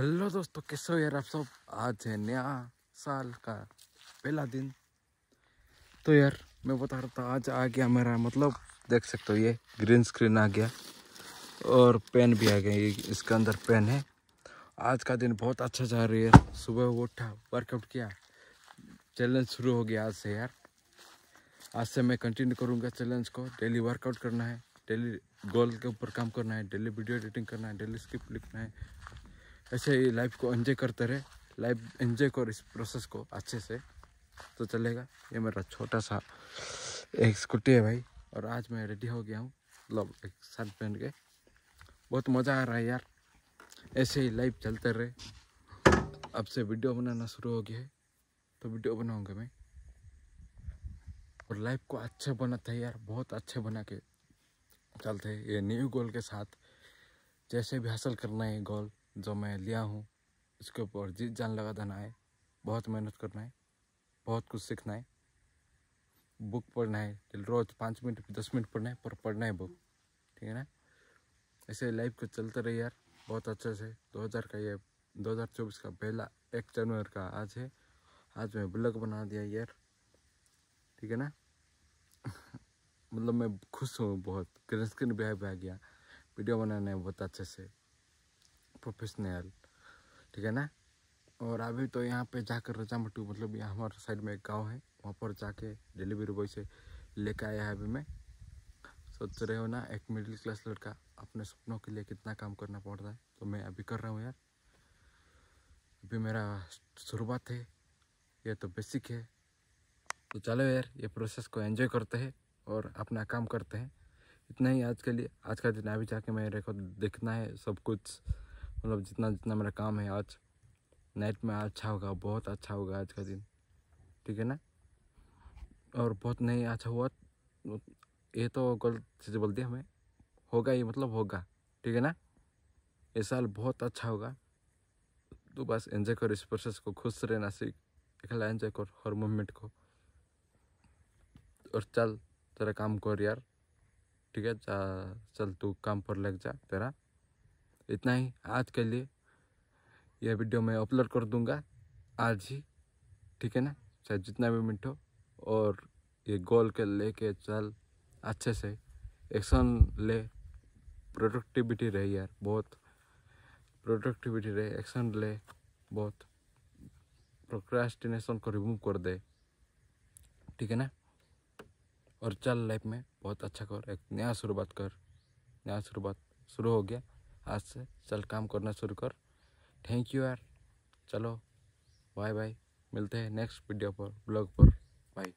hello दोस्तों कैसे हो यार आप सब आज है नया साल का पहला दिन तो यार मैं बता रहा था आज आ गया मेरा मतलब देख सकते हो ये ग्रीन स्क्रीन आ गया और पेन भी आ गया ये इसके अंदर पेन है आज का दिन बहुत अच्छा जा रही है सुबह उठा वर्कआउट किया चैलेंज शुरू हो गया आज से यार आज से मैं कंटिन्यू करूँगा चैलेंज को डेली वर्कआउट करना है डेली गोल के ऊपर काम करना है डेली वीडियो एडिटिंग करना है डेली स्क्रिप्ट लिखना है ऐसे ही लाइफ को एंजॉय करते रहे लाइफ एंजॉय करो इस प्रोसेस को अच्छे से तो चलेगा ये मेरा छोटा सा एक स्कूटी है भाई और आज मैं रेडी हो गया हूँ मतलब एक शर्ट पहन के बहुत मज़ा आ रहा है यार ऐसे ही लाइफ चलते रहे अब से वीडियो बनाना शुरू हो गया है तो वीडियो बनाऊँगा मैं और लाइफ को अच्छे बनाते हैं यार बहुत अच्छे बना के चलते ये न्यू गोल के साथ जैसे भी हासिल करना है गोल जो मैं लिया हूँ इसके ऊपर जीत जान लगा देना है बहुत मेहनत करना है बहुत कुछ सीखना है बुक पढ़ना है रोज पाँच मिनट दस मिनट पढ़ना है पर पढ़ना है बुक ठीक है ना ऐसे लाइफ को चलते रही यार बहुत अच्छे से 2000 का ये 2024 का पहला एक जनवरी का आज है आज मैं ब्लॉग बना दिया यार ठीक है ना मतलब मैं खुश हूँ बहुत ग्रीन स्क्रीन भी आ गया वीडियो बनाने बहुत अच्छे से प्रोफेशनल ठीक है ना और अभी तो यहाँ पे जाकर मटू मतलब यहाँ हमारे साइड में एक गांव है वहाँ पर जाके डिलीवरी बॉय से कर आया है अभी मैं सोच रहे हो ना एक मिडिल क्लास लड़का अपने सपनों के लिए कितना काम करना पड़ता है तो मैं अभी कर रहा हूँ यार अभी मेरा शुरुआत है ये तो बेसिक है तो चलो यार ये प्रोसेस को एंजॉय करते हैं और अपना काम करते हैं इतना ही आज के लिए आज का दिन अभी जाके मैं रेकॉर्ड देखना है सब कुछ मतलब जितना जितना मेरा काम है आज नाइट में अच्छा होगा बहुत अच्छा होगा आज का दिन ठीक है ना और बहुत नहीं अच्छा हुआ ये तो गलत चीज़ बोल दिया हमें होगा ये मतलब होगा ठीक है ना ये साल बहुत अच्छा होगा तो बस एंजॉय कर इस प्रोसेस को खुश रहना सीख अकेला एंजॉय कर हर मोमेंट को और चल तेरा काम कर यार ठीक है चल तू काम पर लग जा तेरा इतना ही आज के लिए यह वीडियो मैं अपलोड कर दूंगा आज ही ठीक है ना चाहे जितना भी मिनट हो और ये गोल के ले के चल अच्छे से एक्शन ले प्रोडक्टिविटी रहे यार बहुत प्रोडक्टिविटी रहे एक्शन ले बहुत प्रोक्रास्टिनेशन को रिमूव कर दे ठीक है ना और चल लाइफ में बहुत अच्छा कर एक नया शुरुआत कर नया शुरुआत शुरू हो गया आज से चल काम करना शुरू कर थैंक यू यार चलो बाय बाय मिलते हैं नेक्स्ट वीडियो पर ब्लॉग पर बाय